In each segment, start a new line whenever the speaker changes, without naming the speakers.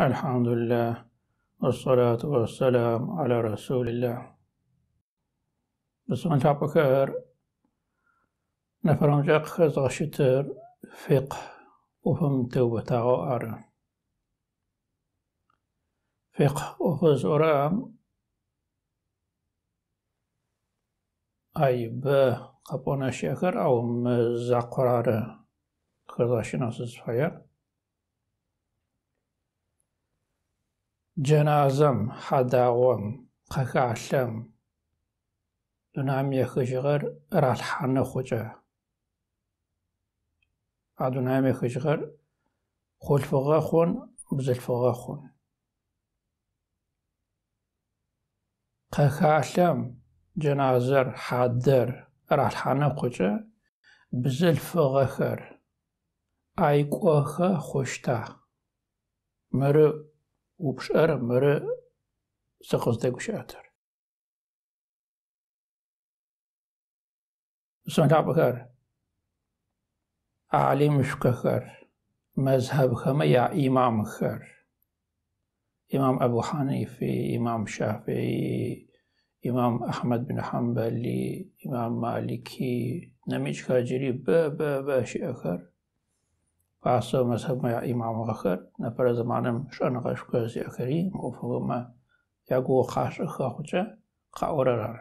الحمد لله والصلاة والسلام على رسول الله بسم الله بكر نفرمجاق خزغ خزغشتر فقه وفم توبة غوار فقه وفز أرام أي با قبونا شكر أو مزع قرار خزغ جنازەم دونام يخشغر دونامێخژغەر ڕالحانە خۆجە ئادونامێخژغەر خۆلفغا خون بزلفغا خۆن قەکاشەم جنازەر حادەر ڕالحانە خۆجە خر ئایکۆخە خوشتا مرو وبش أرى مرة سقص داكوش أتر صنع بخار عالم شكخر مذهب يا إمام خر إمام أبو حنيفة إمام شافعي إمام أحمد بن حنبل إمام مالكي نميج خاجري با ب ب شيء آخر pastor msema imamu akhir na para zamanem shana qashka zi akhiri mufhuma yagu qash khakhja qaorar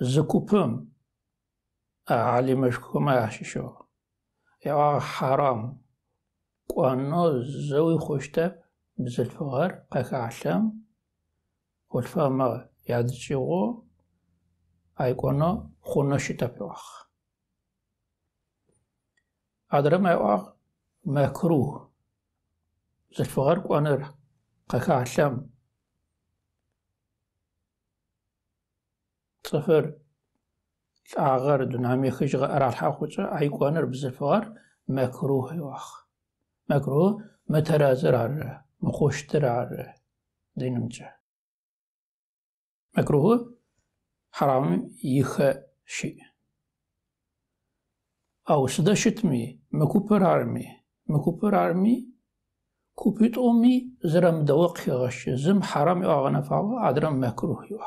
zakupum alimashkuma yashisho ya haram qanno zawi khushtab bizilfar qakahlam ulfama yadchigo ayqono khunno shitapwakh ما يقع مكروه زلفغار قوانر قكا علام صفر الأعغار دنامي خجغ أرى الحق أي قوانر بزلفغار مكروه يوخ مكروه مترازر عره مخوشتر عره دينمجه مكروه حرام يخ شيء Auşıda şütmi, mekupır armi, mekupır armi, kupit omi, zıram davak yağışı, zım haram yağına fava, adram mekruh yağ.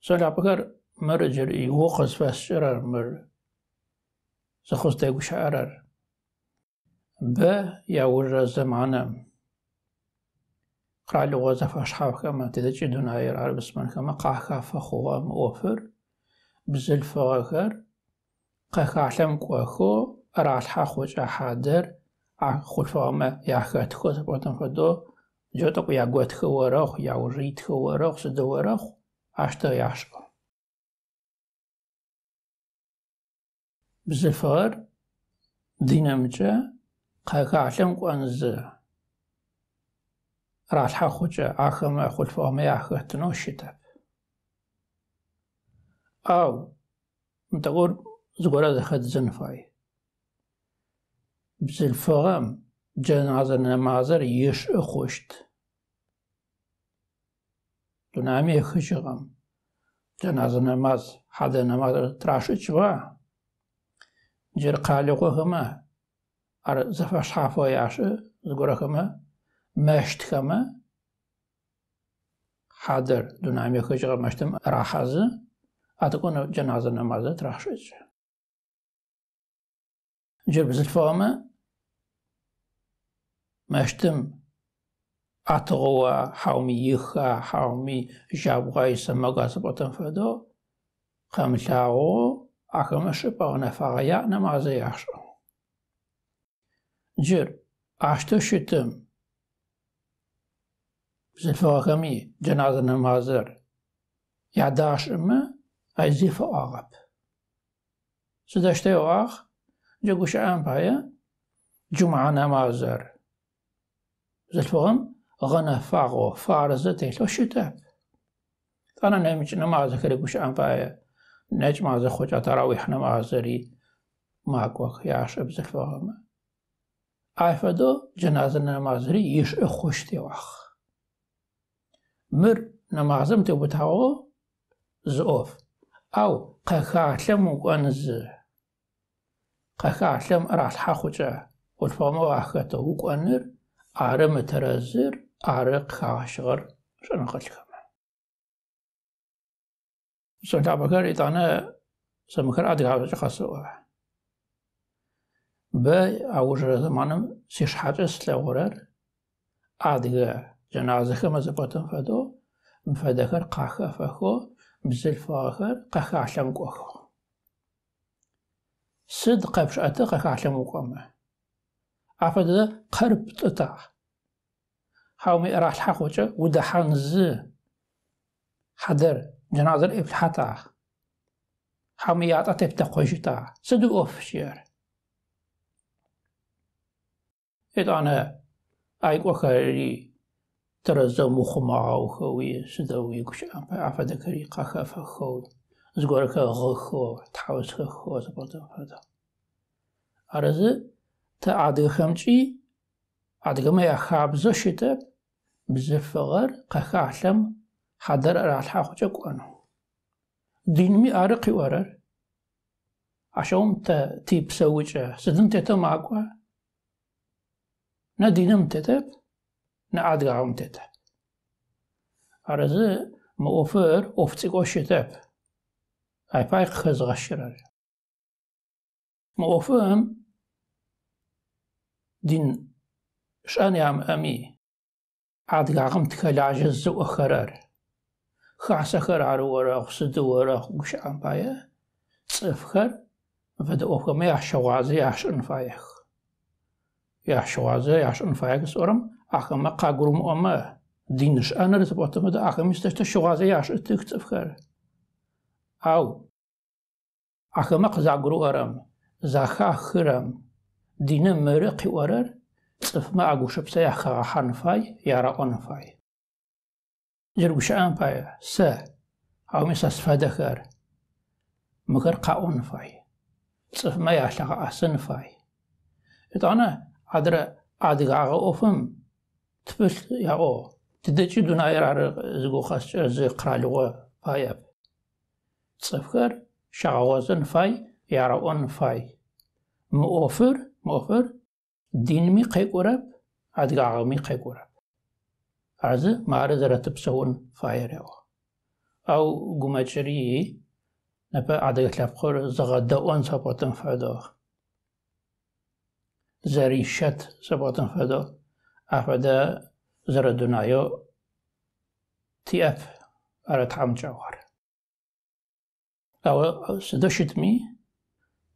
Sonra bakar, مرجر اي وقز فاسرر مر زخوز دايقو شعرر با يعور الزمانة قرع لغة زفاش حاب كما تدجدون آير عرب اسمان كما قاح كافا خوام وفر бзылфыгъэхэр къэхалъэм кӏохэу аралъхьэ хъокӏэ хьадэр а хъулъфыгъэмэ яхэтхэу зэпӏотэм фэдэу джэу тӏэкӏу ягуэтхэ орэхъу яужыитхэ орэхъу сыдэу орэхъу аштэ яшӏэ бзылфыгъэр динэмкӏэ къэхалъэм кӏонзы аралъхьэ хъокӏэ ахэмэ хъулъфыгъэмэ яхэтынэу щытэп au نطور زغرا زخد زنفاي بزل فغام جان عزر نام عزر يش اخوشت دونامي خشغم جنازة نماز حدا نماز تراشج وا جر قالقو هما ار زفاش حافو ياش زغرا هما مشت هما حدر دونامي خشغم مشتم راحزه atkun cenaze namazı tıraş edici. Cebiz ilfame meştim atıqova, havmi yıxa, havmi jabuqa isa magası batın fədo, xəmişəğo, akımışı bağına fəqaya namazı yaxşı. Cür, açtı şütüm. Zülfakımı, cenaze namazır. Yadaşımı, reisde for Arab. Så der står her, جاكوش عام بايا جمعة نمازر زل غنى فاغو فارزة تيلو شتاب أنا نمج نماز كريكوش عام بايا نجمع زخوجة تراويح نمازري ماكوك يعش بزل فهم عايفدو جنازة نمازري يش اخوش تيواخ مر نمازم تبتاو زوف أو قخاعتلم وأنز قخاعتلم راح الحاخوجة والفما واخته وكأنر أعرى مترازر أعرى قخاعشغر شنو قلت لكم سنتا بكر إتانا سمكر أدقى عبجة خاصوة با أوجر زمانم سيشحات استلغرر أدقى جنازة كما زبطن فدو مفدكر قاخة فخو бзылъфыгъэхэр къэхалъэм кӏох. Сыд къэпшӏэтэ къэхалъэм укӏомэ? Афэдэ къэр птӏыта? Хьауми ӏэралъхьэ хъукӏэ удэхьэн зы. Хьэдэр джэназэр ӏеплъхьэта? Хьауми ятӏэ тептэкъуэжьыта? Сыд уӏоф щыӏэр? Итӏанэ айкӏохэри ترزو مخو معاو خوي سدو يكوش أمبا عفا دكري قخافا خو زغوركا غو خو تحوز خو زبالتا فادا عرز تا عدغ خمجي عدغ ما يخاب زو شتا بزفغر قخاحلم حدر أرال حاخو جاكو أنو دين مي عرقي وارر عشوم تا تيب سويجا سدن تيتو معاقوا نا دينم تيتب adga g'umteta. Arazi ma ofir oftsik oshetab. Aypay qiz g'ashirar. Ma ofim din شأن يام أمي عاد قاقم تكال عجز وخرار خاصة خرار ورا خصد ورا وش عم بايا صفخر فدا أوفا ما يحشو عزي يحش انفايخ يحشو عزي يحش انفايخ سورم axama qagrum oma dinish anar të botë më të axama është të shugaze jashtë të këtë fkar. Au. Axama qzagru aram, zaxa khram, dinë mërë qiwarar, tsfma agushëp se jaxa hanfaj, yara onfaj. Jërgush anpaj, se, au misa sfadakhar, مغر قاون فاي صف ما يحلق أسن فاي إتانا عدر عدق عغا أوفم تبل او تدجي دون عير زغو خاص زي قرالوا فايب صفر شعوازن فاي يعرون فاي مؤفر مؤفر دين مي قيقورب عد قاغمي قيقورب عز معرض رتب سون فاي يعو أو قمجري نبا عدد لابقور زغدون سبوتن فدا زريشت سبوتن فدا احمد زر دنیا تی اف ارت هم او سدشت می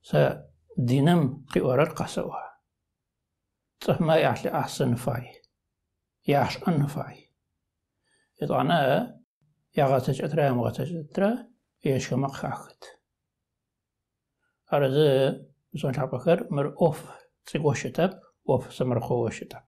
س دینم قی اور قسوا صح ما یحل احسن فای یحش ان فای اذن یا غاتش اترا یا مغاتش اترا یا شما خاخت ارزه زون چاپکر مر اوف تیگوشتب اوف سمر خوشتب